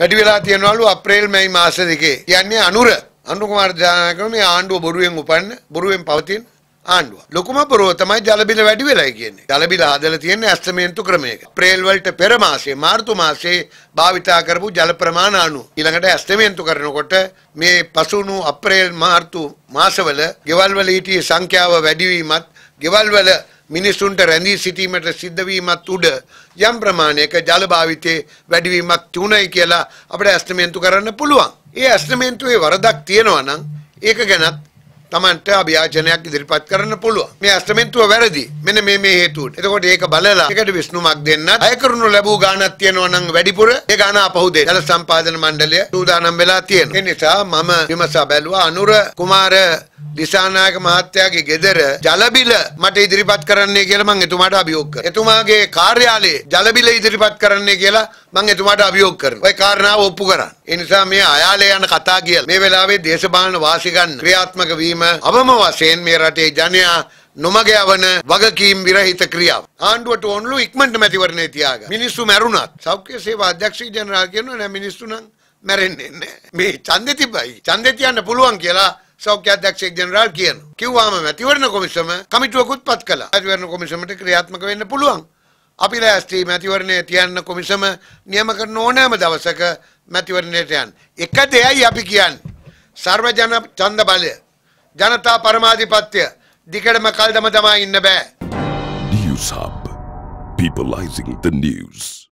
වැඩි වෙලා තියෙනවලු අප්‍රේල් මැයි මාස දෙකේ. කියන්නේ අනුර අනුර කුමාර ජානකම මේ ආණ්ඩුව බොරුවෙන් උපන්න බොරුවෙන් පවතින ආණ්ඩුව. ලොකුම බොරුව තමයි ජල බිල වැඩි වෙලයි කියන්නේ. ජල බිල හදලා තියෙන්නේ ඇස්තමේන්තු ක්‍රමයක. අප්‍රේල් වලට පෙර මාසයේ මාර්තු මාසයේ භාවිතා කරපු ජල ප්‍රමාණ අනුව ඊළඟට ඇස්තමේන්තු කරනකොට මේ පසුණු අප්‍රේල් මාර්තු මාසවල ගෙවල් වල හිටියේ සංඛ්‍යාව වැඩි වීමත් ගෙවල් වල මිනිසුන්ට රැඳී සිටීමට සිද්ධවීමත් උඩ යම් ප්‍රමාණයක ජල භාවිතයේ වැඩිවීමක් තුනයි කියලා අපිට ඇස්තමේන්තු කරන්න පුළුවන්. ඒ ඇස්තමේන්තුවේ වරදක් තියෙනවා නම් ඒක ගැනත් තමන්ට අභ්‍යාචනයක් ඉදිරිපත් කරන්න පුළුවන්. මේ අස්තමෙන්තුව වැරදි. මෙන්න මේ මේ හේතුවට. එතකොට ඒක බලලා ඒකට විසඳුමක් දෙන්න අය කරනු ලැබූ ගාණක් තියෙනවා නම් වැඩිපුර ඒ ගාණ අපහු දෙයි. ජල සම්පාදන මණ්ඩලය සූදානම් වෙලා තියෙනවා. ඒ නිසා මම විමසා බැලුවා අනුර කුමාර දිසානායක මහත්තයාගේ ගෙදර ජල බිල මට ඉදිරිපත් කරන්නයි කියලා මම එතුමාට අභියෝග කරා. එතුමාගේ කාර්යාලයේ ජල බිල ඉදිරිපත් කරන්නයි කියලා මම එතුමාට අභියෝග කරනවා. ඔය කාරණාව ඔප්පු කරන්න. ඒ නිසා මේ අයාලේ යන කතා කියලා මේ වෙලාවේ දේශපාලන වාසි ගන්න ක්‍රියාත්මක වීම කිරීම අවම වශයෙන් මේ රටේ ජනයා නොමග යවන වගකීම් විරහිත ක්‍රියාව. ආණ්ඩුවට ඕනලු ඉක්මනට මැතිවරණේ තියාග. මිනිස්සු මැරුණත් සෞඛ්‍ය සේවා අධ්‍යක්ෂ ජනරාල් කියනවා නෑ මිනිස්සු නම් මැරෙන්නේ නැහැ. මේ ඡන්දෙ තිබයි. ඡන්දෙ තියන්න පුළුවන් කියලා සෞඛ්‍ය අධ්‍යක්ෂ ජනරාල් කියනවා. කිව්වාම මැතිවරණ කොමිසම කමිටුවකුත් පත් කළා. මැතිවරණ කොමිසමට ක්‍රියාත්මක වෙන්න පුළුවන්. අපි ලෑස්ති මැතිවරණේ තියන්න කොමිසම නියම කරන ඕනෑම දවසක මැතිවරණයට යන්න. එක දෙයයි අපි කියන්නේ. සර්වජන ඡන්ද බලය ජනතා පරමාධිපත්‍ය දිකටම කල් දම තමා ඉන්න බෑ. News Hub. Peopleizing the news.